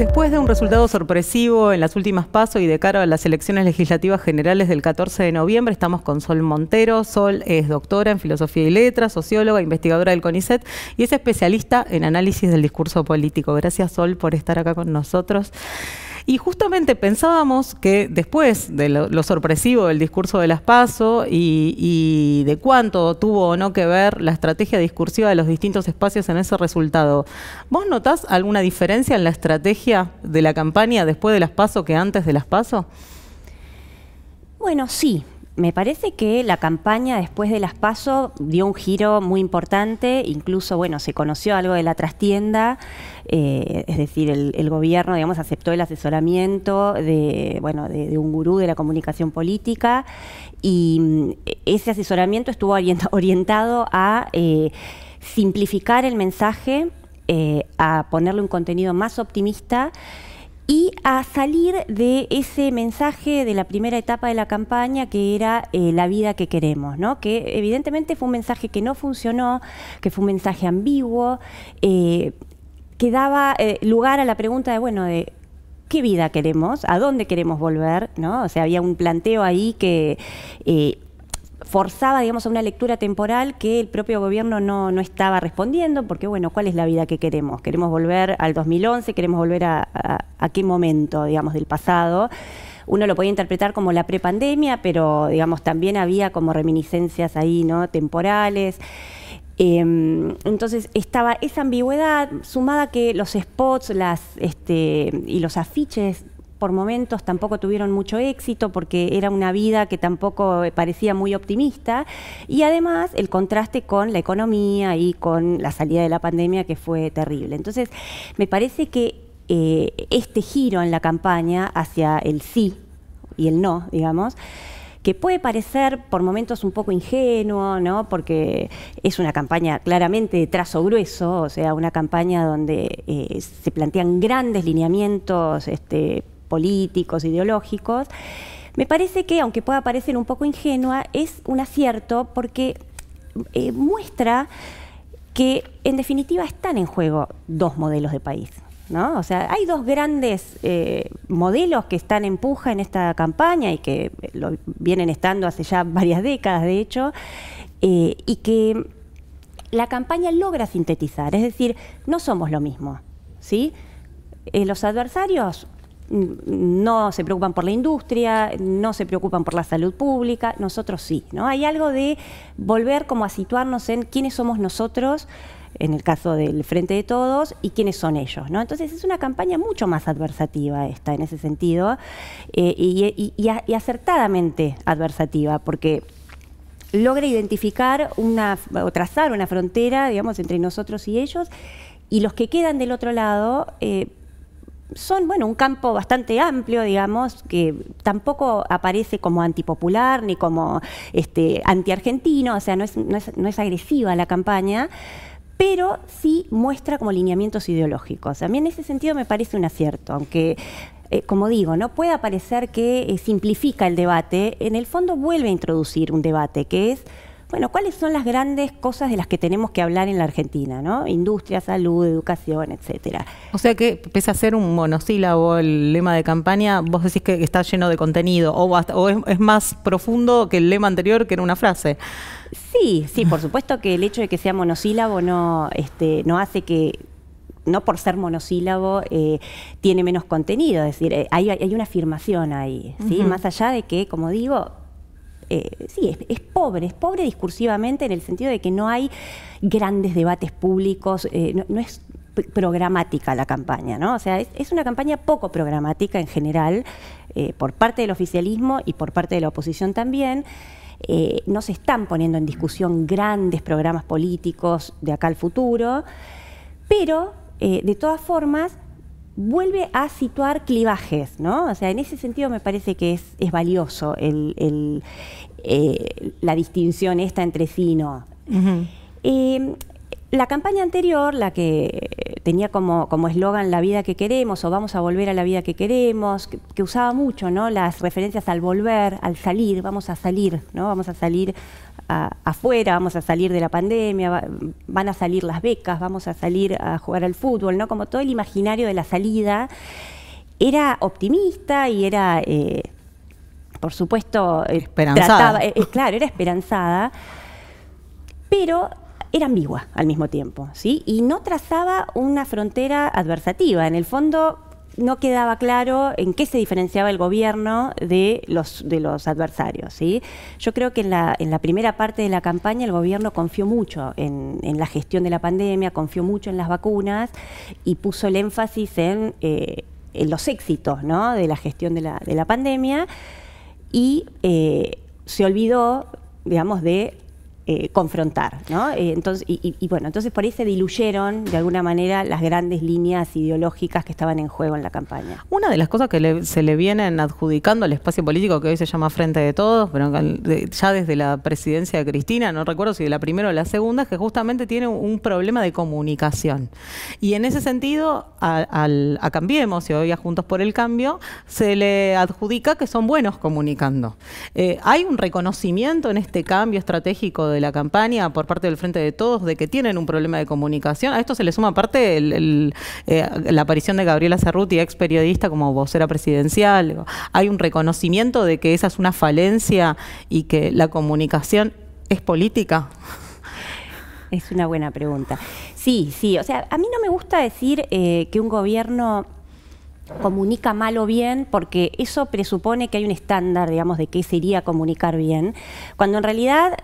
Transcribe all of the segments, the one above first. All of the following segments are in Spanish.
Después de un resultado sorpresivo en las últimas pasos y de cara a las elecciones legislativas generales del 14 de noviembre, estamos con Sol Montero. Sol es doctora en Filosofía y Letras, socióloga, investigadora del CONICET y es especialista en análisis del discurso político. Gracias, Sol, por estar acá con nosotros. Y justamente pensábamos que después de lo, sorpresivo del discurso de las PASO y, y, de cuánto tuvo o no que ver la estrategia discursiva de los distintos espacios en ese resultado, ¿vos notás alguna diferencia en la estrategia de la campaña después de las PASO que antes de las PASO? Bueno, sí, me parece que la campaña después de las pasos dio un giro muy importante, incluso, bueno, se conoció algo de la trastienda, eh, es decir, el, gobierno, digamos, aceptó el asesoramiento de, bueno, de, un gurú de la comunicación política y mm, ese asesoramiento estuvo orientado a eh, simplificar el mensaje, eh, a ponerle un contenido más optimista y a salir de ese mensaje de la primera etapa de la campaña que era eh, la vida que queremos, ¿no? que evidentemente fue un mensaje que no funcionó, que fue un mensaje ambiguo, eh, que daba eh, lugar a la pregunta de, bueno, de qué vida queremos, a dónde queremos volver, ¿no? O sea, había un planteo ahí que forzaba, digamos, a una lectura temporal que el propio gobierno no, estaba respondiendo, porque, bueno, ¿cuál es la vida que queremos? ¿Queremos volver al 2011? ¿Queremos volver a, qué momento, digamos, del pasado? Uno lo podía interpretar como la prepandemia, pero, digamos, también había como reminiscencias ahí, ¿no? Temporales. Em, entonces estaba esa ambigüedad sumada que los spots las, este, y los afiches por momentos tampoco tuvieron mucho éxito porque era una vida que tampoco eh, parecía muy optimista y además el contraste con la economía y con la salida de la pandemia que fue terrible. Entonces, me parece que eh, este giro en la campaña hacia el sí y el no, digamos, que puede parecer por momentos un poco ingenuo, ¿no? Porque es una campaña claramente de trazo grueso, o sea, una campaña donde eh, se plantean grandes lineamientos este, políticos, ideológicos, me parece que, aunque pueda parecer un poco ingenua, es un acierto porque eh, muestra que en definitiva están en juego dos modelos de país. ¿No? O sea, hay dos grandes eh, modelos que están en puja en esta campaña y que eh, lo vienen estando hace ya varias décadas, de hecho, y que la campaña logra sintetizar, es decir, no somos lo mismo, ¿sí? los adversarios no se preocupan por la industria, no se preocupan por la salud pública, nosotros sí, ¿no? Hay algo de volver como a situarnos en quiénes somos nosotros, en el caso del Frente de Todos, y quiénes son ellos, ¿no? Entonces es una campaña mucho más adversativa esta en ese sentido, eh, y, acertadamente adversativa, porque logra identificar una, o trazar una frontera, digamos, entre nosotros y ellos, y los que quedan del otro lado, eh, son, bueno, un campo bastante amplio, digamos, que tampoco aparece como antipopular ni como este, antiargentino, o sea, no es, no, es, agresiva la campaña, pero sí muestra como lineamientos ideológicos. A mí en ese sentido me parece un acierto, aunque eh, como digo, no puede parecer que eh, simplifica el debate, en el fondo vuelve a introducir un debate que es bueno, ¿cuáles son las grandes cosas de las que tenemos que hablar en la Argentina? ¿no? Industria, salud, educación, etcétera. O sea que, pese a ser un monosílabo el lema de campaña, vos decís que está lleno de contenido, o, es, más profundo que el lema anterior, que era una frase. Sí, sí, por supuesto que el hecho de que sea monosílabo no, este, no hace que no por ser monosílabo eh, tiene menos contenido, es decir, eh, hay, una afirmación ahí, ¿sí? más allá de que, como digo, eh, sí, es, pobre, es pobre discursivamente en el sentido de que no hay grandes debates públicos, eh, no, es programática la campaña, ¿no? O sea, es, una campaña poco programática en general, eh, por parte del oficialismo y por parte de la oposición también. no se están poniendo en discusión grandes programas políticos de acá al futuro, pero de todas formas, vuelve a situar clivajes, ¿no? O sea, en ese sentido me parece que es, valioso el, eh, la distinción esta entre sí y no. La campaña anterior, la que tenía como eslogan la vida que queremos o vamos a volver a la vida que queremos, que, usaba mucho ¿no? las referencias al volver, al salir, vamos a salir, ¿no? vamos a salir afuera, vamos a salir de la pandemia, van a salir las becas, vamos a salir a jugar al fútbol, ¿no? como todo el imaginario de la salida, era optimista y era, eh, por supuesto, eh, esperanzada. Eh, claro, era esperanzada, pero era ambigua al mismo tiempo, ¿sí? Y no trazaba una frontera adversativa. En el fondo no quedaba claro en qué se diferenciaba el gobierno de los, de los adversarios. ¿sí? Yo creo que en la, en la primera parte de la campaña el gobierno confió mucho en, la gestión de la pandemia, confió mucho en las vacunas y puso el énfasis en, eh, los éxitos de la gestión de la, pandemia y eh, se olvidó digamos, de eh, confrontar. ¿no? Eh, entonces, y, bueno, entonces por ahí se diluyeron de alguna manera las grandes líneas ideológicas que estaban en juego en la campaña. Una de las cosas que se le vienen adjudicando al espacio político que hoy se llama Frente de Todos, pero ya desde la presidencia de Cristina, no recuerdo si de la primera o la segunda, es que justamente tiene un problema de comunicación. Y en ese sentido, a, Cambiemos y hoy a Juntos por el Cambio, se le adjudica que son buenos comunicando. Eh, ¿Hay un reconocimiento en este cambio estratégico de la campaña por parte del Frente de Todos de que tienen un problema de comunicación. A esto se le suma parte eh, la aparición de Gabriela Cerruti, ex periodista como vocera presidencial. Hay un reconocimiento de que esa es una falencia y que la comunicación es política. Es una buena pregunta. Sí, sí, o sea, a mí no me gusta decir eh, que un gobierno comunica mal o bien, porque eso presupone que hay un estándar, digamos, de qué sería comunicar bien, cuando en realidad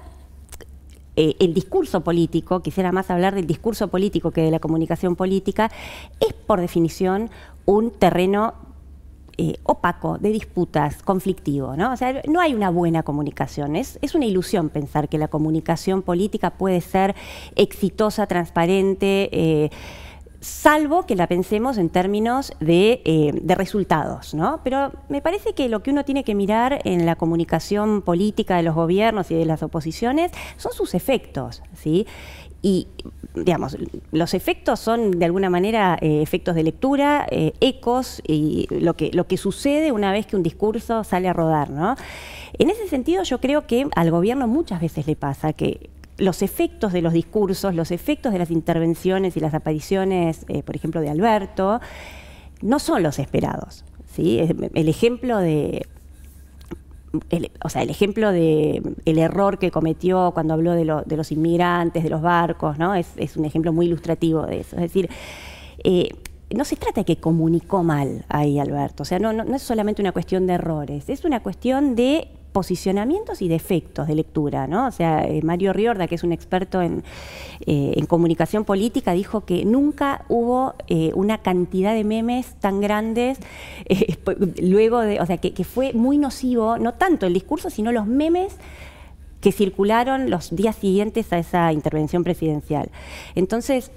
eh, el discurso político, quisiera más hablar del discurso político que de la comunicación política, es por definición un terreno eh, opaco, de disputas, conflictivo. ¿no? O sea, no hay una buena comunicación. Es, es, una ilusión pensar que la comunicación política puede ser exitosa, transparente. Eh, salvo que la pensemos en términos eh, de, resultados, ¿no? Pero me parece que lo que uno tiene que mirar en la comunicación política de los gobiernos y de las oposiciones son sus efectos, ¿sí? Y, digamos, los efectos son de alguna manera eh, efectos de lectura, eh, ecos y lo que, lo que sucede una vez que un discurso sale a rodar, ¿no? En ese sentido yo creo que al gobierno muchas veces le pasa que los efectos de los discursos, los efectos de las intervenciones y las apariciones, eh, por ejemplo, de Alberto, no son los esperados. El ejemplo de. o sea, el ejemplo de el error que cometió cuando habló de, los inmigrantes, de los barcos, ¿no? Es, un ejemplo muy ilustrativo de eso. Es decir, eh, no se trata de que comunicó mal ahí Alberto, o sea, no, es solamente una cuestión de errores, es una cuestión de posicionamientos y defectos de lectura. ¿no? O sea, eh, Mario Riorda, que es un experto en, eh, comunicación política, dijo que nunca hubo eh, una cantidad de memes tan grandes, pues, luego de, o sea, que, fue muy nocivo, no tanto el discurso, sino los memes que circularon los días siguientes a esa intervención presidencial. Entonces,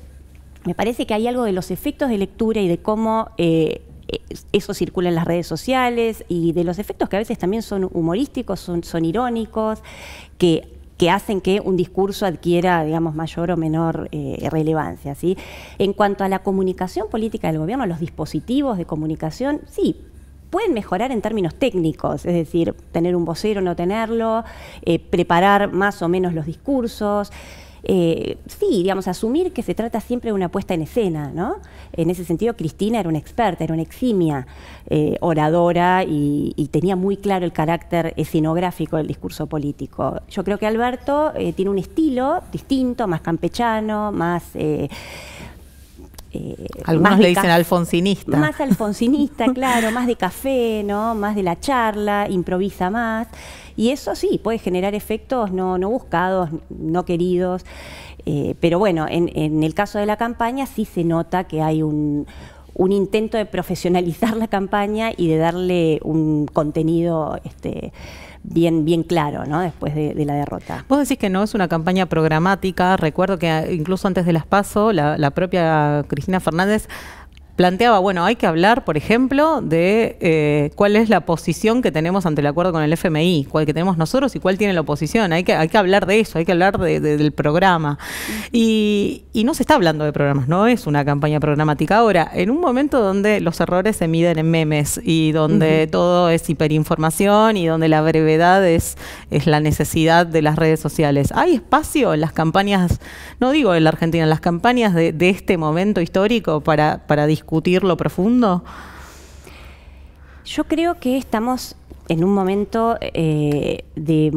me parece que hay algo de los efectos de lectura y de cómo eh, eso circula en las redes sociales y de los efectos que a veces también son humorísticos, son, irónicos, que, que hacen que un discurso adquiera, digamos, mayor o menor eh, relevancia. En cuanto a la comunicación política del gobierno, los dispositivos de comunicación, sí, pueden mejorar en términos técnicos, es decir, tener un vocero, no tenerlo, eh, preparar más o menos los discursos. Eh, sí, digamos, asumir que se trata siempre de una puesta en escena, ¿no? En ese sentido, Cristina era una experta, era una eximia eh, oradora y, tenía muy claro el carácter escenográfico del discurso político. Yo creo que Alberto eh, tiene un estilo distinto, más campechano, más eh, Algunos le dicen alfonsinista. Más alfonsinista, claro, más de café, ¿no? Más de la charla, improvisa más. Y eso sí, puede generar efectos no, buscados, no queridos. Eh, pero bueno, en, el caso de la campaña sí se nota que hay un, intento de profesionalizar la campaña y de darle un contenido este, bien, bien claro, ¿no? Después de, la derrota. Vos decís que no es una campaña programática. Recuerdo que ah, incluso antes de las PASO, la propia Cristina Fernández planteaba, bueno, hay que hablar, por ejemplo, de eh, cuál es la posición que tenemos ante el acuerdo con el FMI, cuál que tenemos nosotros y cuál tiene la oposición. Hay que, hay que hablar de eso, hay que hablar del programa. Y, no se está hablando de programas, no es una campaña programática. Ahora, en un momento donde los errores se miden en memes y donde todo es hiperinformación y donde la brevedad es, es la necesidad de las redes sociales, ¿hay espacio en las campañas, no digo en la Argentina, en las campañas de, este momento histórico para, para discutir? discutir lo profundo? Yo creo que estamos en un momento eh, de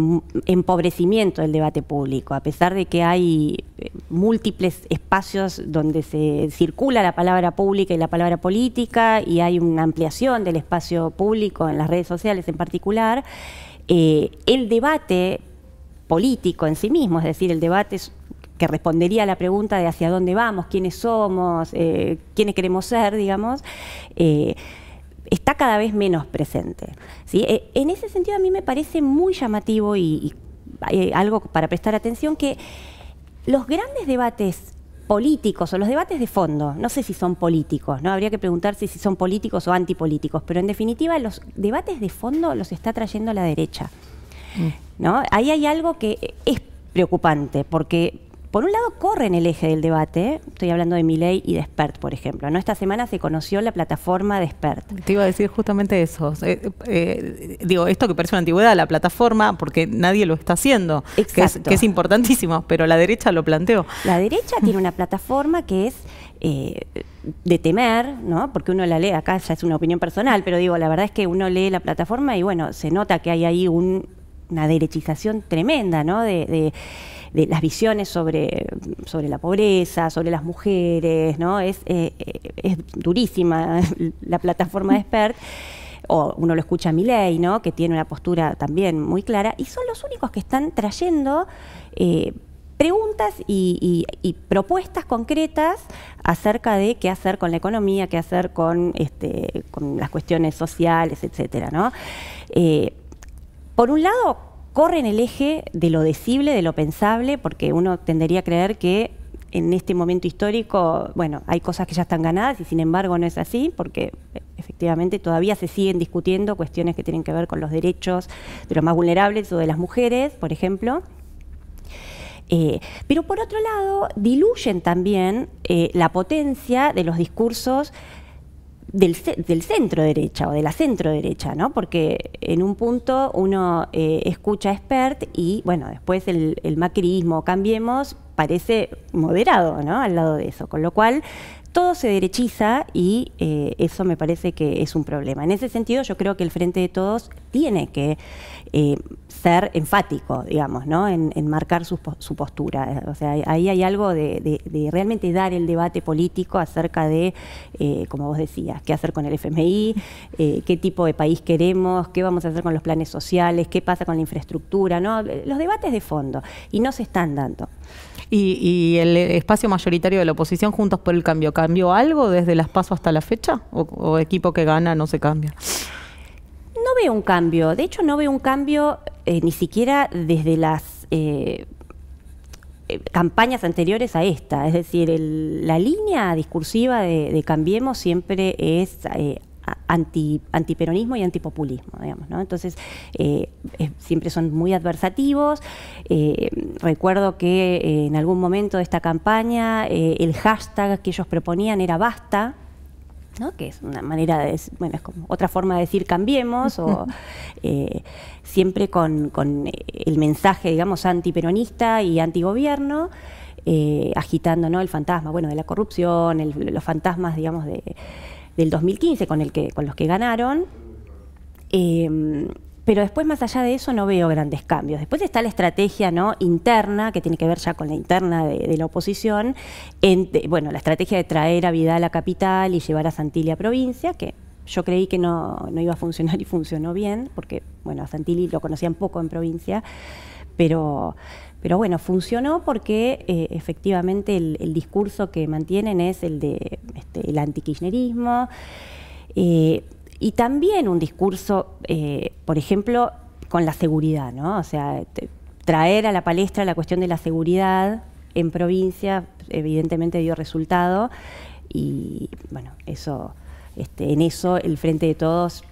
empobrecimiento del debate público, a pesar de que hay eh, múltiples espacios donde se circula la palabra pública y la palabra política, y hay una ampliación del espacio público en las redes sociales en particular, eh, el debate político en sí mismo, es decir, el debate que respondería a la pregunta de hacia dónde vamos, quiénes somos, eh, quiénes queremos ser, digamos, eh, está cada vez menos presente. ¿sí? Eh, en ese sentido a mí me parece muy llamativo y, y algo para prestar atención que los grandes debates políticos o los debates de fondo, no sé si son políticos, ¿no? Habría que preguntarse si son políticos o antipolíticos, pero en definitiva los debates de fondo los está trayendo la derecha. Mm. ¿no? Ahí hay algo que es preocupante, porque por un lado, corre en el eje del debate. Estoy hablando de Miley y de Spert, por ejemplo. ¿no? Esta semana se conoció la plataforma de Spert. Te iba a decir justamente eso. Eh, eh, digo, esto que parece una antigüedad, la plataforma, porque nadie lo está haciendo, que es, importantísimo, pero la derecha lo planteó. La derecha tiene una plataforma que es eh, de temer, ¿no? Porque uno la lee, acá ya es una opinión personal, pero digo, la verdad es que uno lee la plataforma y bueno, se nota que hay ahí una derechización tremenda, ¿no? de de las visiones sobre, sobre la pobreza, sobre las mujeres, ¿no? Es, eh, eh, durísima la plataforma de expert. o uno lo escucha a Milei, ¿no? que tiene una postura también muy clara, y son los únicos que están trayendo eh, preguntas y, propuestas concretas acerca de qué hacer con la economía, qué hacer con, este, las cuestiones sociales, etcétera. ¿no? por un lado, corren el eje de lo decible, de lo pensable, porque uno tendería a creer que en este momento histórico, bueno, hay cosas que ya están ganadas y sin embargo no es así, porque eh, efectivamente todavía se siguen discutiendo cuestiones que tienen que ver con los derechos de los más vulnerables o de las mujeres, por ejemplo. Eh, pero por otro lado, diluyen también eh, la potencia de los discursos del, centro derecha o de la centro derecha, ¿no? Porque en un punto uno eh, escucha a expert y, bueno, después el, macrismo, cambiemos, parece moderado, ¿no? Al lado de eso. Con lo cual, todo se derechiza y eh, eso me parece que es un problema. En ese sentido, yo creo que el Frente de Todos tiene que eh, ser enfático, digamos, ¿no? en, marcar su, postura. O sea, ahí hay algo de, realmente dar el debate político acerca de, eh, como vos decías, qué hacer con el FMI, eh, qué tipo de país queremos, qué vamos a hacer con los planes sociales, qué pasa con la infraestructura, ¿no? los debates de fondo, y no se están dando. ¿Y, el espacio mayoritario de la oposición Juntos por el Cambio, cambió algo desde las PASO hasta la fecha? o equipo que gana no se cambia? un cambio. De hecho, no veo un cambio eh, ni siquiera desde las eh, eh, campañas anteriores a esta. Es decir, la línea discursiva de, Cambiemos siempre es anti, antiperonismo y antipopulismo, digamos, ¿no? Entonces, siempre son muy adversativos. recuerdo que en algún momento de esta campaña el hashtag que ellos proponían era basta, que es una manera de, bueno, como otra forma de decir cambiemos, o eh, siempre con, eh, el mensaje, digamos, antiperonista y antigobierno, eh, agitando ¿no? el fantasma, bueno, de la corrupción, los fantasmas, digamos, del 2015 con, el que, con los que ganaron. Em, pero después más allá de eso no veo grandes cambios. Después está la estrategia interna, que tiene que ver ya con la interna de, la oposición, bueno, la estrategia de traer a Vidal a la capital y llevar a Santilli a provincia, que yo creí que no, iba a funcionar y funcionó bien, porque bueno, a Santilli lo conocían poco en provincia, pero, pero bueno, funcionó porque eh, efectivamente el, discurso que mantienen es el de este, el kirchnerismo eh, y también un discurso, eh, por ejemplo, con la seguridad, ¿no? O sea, traer a la palestra la cuestión de la seguridad en provincia, evidentemente dio resultado. Y bueno, eso, este, en eso el Frente de Todos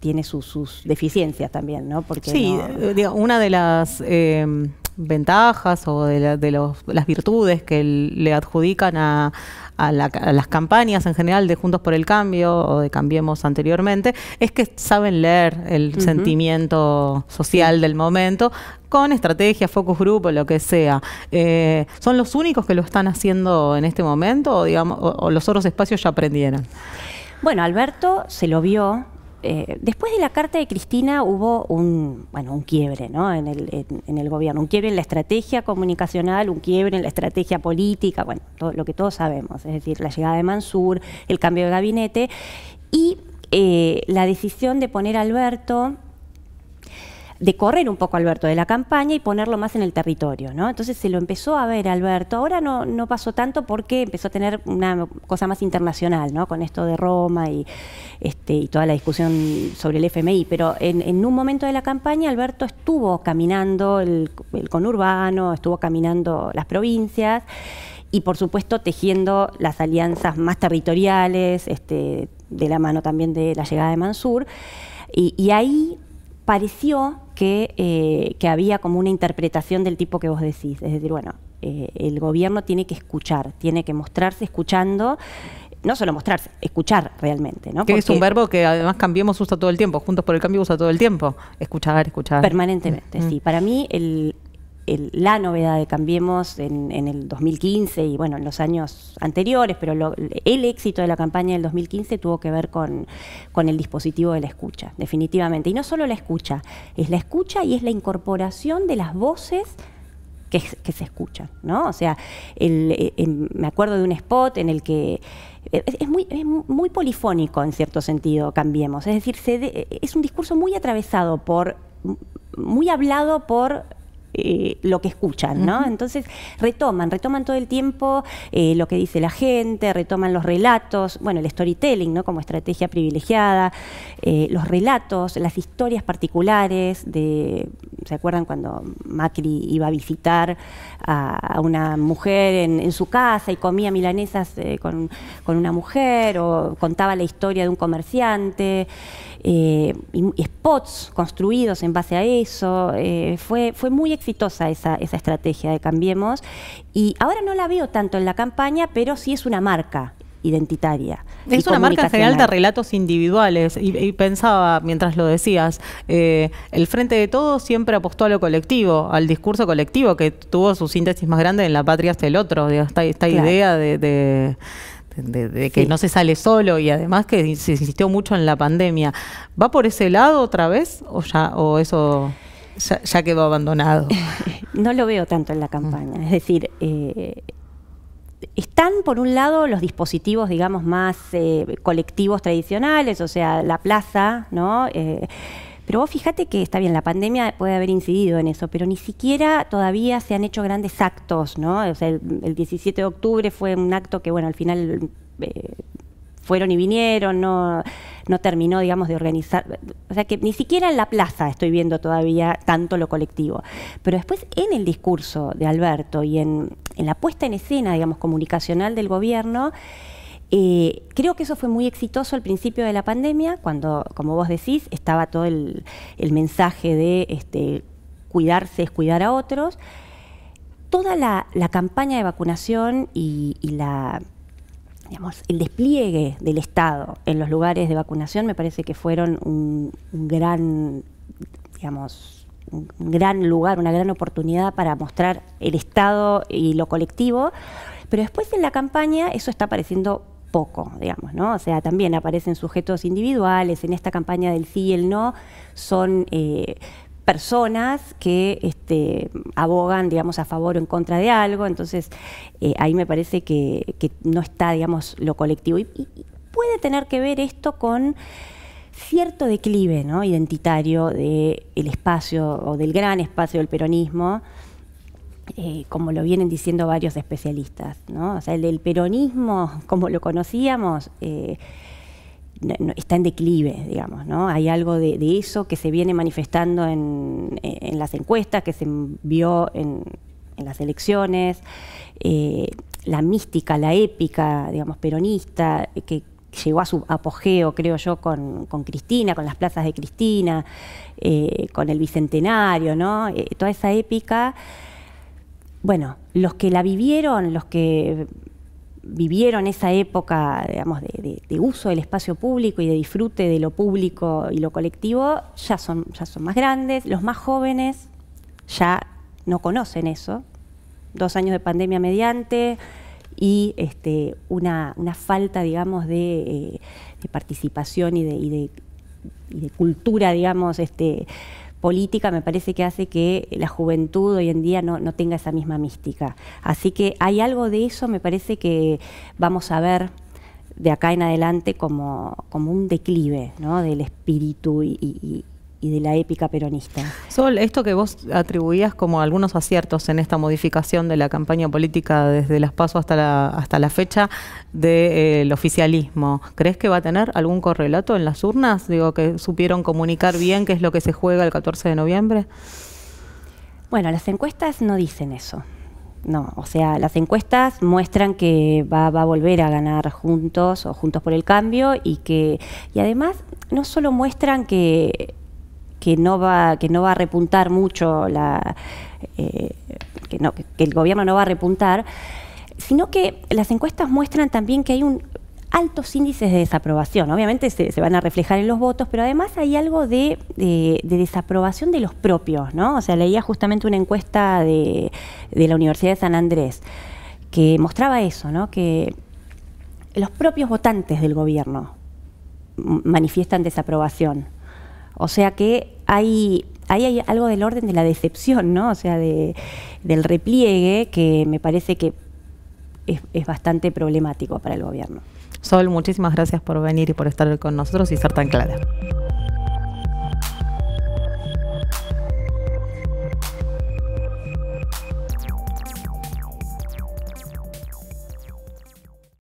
tiene sus, deficiencias también, ¿no? Porque sí, eh, una de las em, ventajas o de, de los, las virtudes que le adjudican a, a, las campañas en general de Juntos por el Cambio o de Cambiemos anteriormente, es que saben leer el sentimiento social del momento con estrategia, focus group lo que sea. Eh, ¿Son los únicos que lo están haciendo en este momento o, o los otros espacios ya aprendieron? Bueno, Alberto se lo vio eh, después de la carta de Cristina hubo un, bueno, un quiebre ¿no? en, el, en, el, gobierno, un quiebre en la estrategia comunicacional, un quiebre en la estrategia política, bueno, todo, lo que todos sabemos, es decir, la llegada de Mansur, el cambio de gabinete y eh, la decisión de poner a Alberto de correr un poco Alberto de la campaña y ponerlo más en el territorio, ¿no? Entonces se lo empezó a ver Alberto. Ahora no, no pasó tanto porque empezó a tener una cosa más internacional, ¿no? Con esto de Roma y, este, y toda la discusión sobre el FMI. Pero en, un momento de la campaña Alberto estuvo caminando el, conurbano, estuvo caminando las provincias y por supuesto tejiendo las alianzas más territoriales, este, de la mano también de la llegada de Mansur. Y, y ahí pareció que, eh, que, había como una interpretación del tipo que vos decís. Es decir, bueno, eh, el gobierno tiene que escuchar, tiene que mostrarse escuchando. No solo mostrarse, escuchar realmente, ¿no? Que es un verbo que además cambiemos usa todo el tiempo, juntos por el cambio usa todo el tiempo. Escuchar, escuchar. Permanentemente, mm. sí. Para mí el, la novedad de Cambiemos en, el 2015 y bueno, en los años anteriores, pero el éxito de la campaña del 2015 tuvo que ver con, con el dispositivo de la escucha, definitivamente. Y no solo la escucha, es la escucha y es la incorporación de las voces que, se escuchan, ¿no? O sea, eh, em, me acuerdo de un spot en el que eh, es, muy, polifónico en cierto sentido, cambiemos. Es decir, eh, es un discurso muy atravesado por, muy hablado por eh, lo que escuchan, ¿no? Entonces retoman, retoman todo el tiempo eh, lo que dice la gente, retoman los relatos, bueno, el storytelling, ¿no? Como estrategia privilegiada, eh, los relatos, las historias particulares de, ¿se acuerdan cuando Macri iba a visitar a, una mujer en, su casa y comía milanesas eh, con, con, una mujer o contaba la historia de un comerciante eh, spots construidos en base a eso. Eh, fue, muy exitosa esa, esa estrategia de Cambiemos y ahora no la veo tanto en la campaña, pero sí es una marca identitaria. Es una marca en general de relatos individuales y, pensaba mientras lo decías, eh, el Frente de Todos siempre apostó a lo colectivo, al discurso colectivo que tuvo su síntesis más grande en La Patria hasta el otro, esta, esta idea de, que no se sale solo y además que se insistió mucho en la pandemia. ¿Va por ese lado otra vez o ya o eso ya, quedó abandonado? no lo veo tanto en la campaña. Mm. Es decir, eh, están, por un lado, los dispositivos, digamos, más eh, colectivos tradicionales, o sea, la plaza, ¿no? Eh, pero vos fíjate que está bien, la pandemia puede haber incidido en eso, pero ni siquiera todavía se han hecho grandes actos, ¿no? O sea, el, 17 de octubre fue un acto que, bueno, al final eh, fueron y vinieron, no, terminó, digamos, de organizar. O sea que ni siquiera en la plaza estoy viendo todavía tanto lo colectivo. Pero después en el discurso de Alberto y en, la puesta en escena, digamos, comunicacional del gobierno, eh, creo que eso fue muy exitoso al principio de la pandemia, cuando, como vos decís, estaba todo el, mensaje de este, cuidarse es cuidar a otros. Toda la, campaña de vacunación y la el despliegue del Estado en los lugares de vacunación me parece que fueron un, gran, digamos, un gran lugar, una gran oportunidad para mostrar el Estado y lo colectivo, pero después en la campaña eso está apareciendo poco, digamos, ¿no? O sea, también aparecen sujetos individuales, en esta campaña del sí y el no son... Eh, personas que este, abogan, digamos, a favor o en contra de algo. Entonces, eh, ahí me parece que, no está, digamos, lo colectivo. Y, puede tener que ver esto con cierto declive ¿no? identitario del espacio o del gran espacio del peronismo, eh, como lo vienen diciendo varios especialistas. O sea, el, del peronismo, como lo conocíamos, eh, está en declive, digamos, ¿no? Hay algo de, eso que se viene manifestando en, las encuestas, que se vio en, las elecciones, eh, la mística, la épica, digamos, peronista, que llegó a su apogeo, creo yo, con, Cristina, con las plazas de Cristina, eh, con el Bicentenario, ¿no? Eh, toda esa épica bueno, los que la vivieron, los que vivieron esa época, de, uso del espacio público y de disfrute de lo público y lo colectivo, ya son, ya son más grandes, los más jóvenes ya no conocen eso. Dos años de pandemia mediante y este, una, falta, digamos, de, eh, participación y de, cultura, digamos, este, política me parece que hace que la juventud hoy en día no, tenga esa misma mística. Así que hay algo de eso, me parece que vamos a ver de acá en adelante como, como un declive ¿no? del espíritu y, y de la épica peronista. Sol, esto que vos atribuías como algunos aciertos en esta modificación de la campaña política desde las PASO hasta la, hasta la fecha del eh, oficialismo, ¿crees que va a tener algún correlato en las urnas? Digo, que supieron comunicar bien qué es lo que se juega el 14 de noviembre. Bueno, las encuestas no dicen eso. No, o sea, las encuestas muestran que va, va, a volver a ganar juntos o juntos por el cambio y que, y además no solo muestran que que no va, que no va a repuntar mucho, la, eh, que, no, que el gobierno no va a repuntar, sino que las encuestas muestran también que hay un altos índices de desaprobación. Obviamente se, van a reflejar en los votos, pero además hay algo de, desaprobación de los propios, ¿no? O sea, leía justamente una encuesta de, de la Universidad de San Andrés que mostraba eso, ¿no? Que los propios votantes del gobierno manifiestan desaprobación. O sea que hay, ahí hay algo del orden de la decepción, ¿no? O sea, del repliegue que me parece que es, es bastante problemático para el gobierno. Sol, muchísimas gracias por venir y por estar con nosotros y ser tan clara.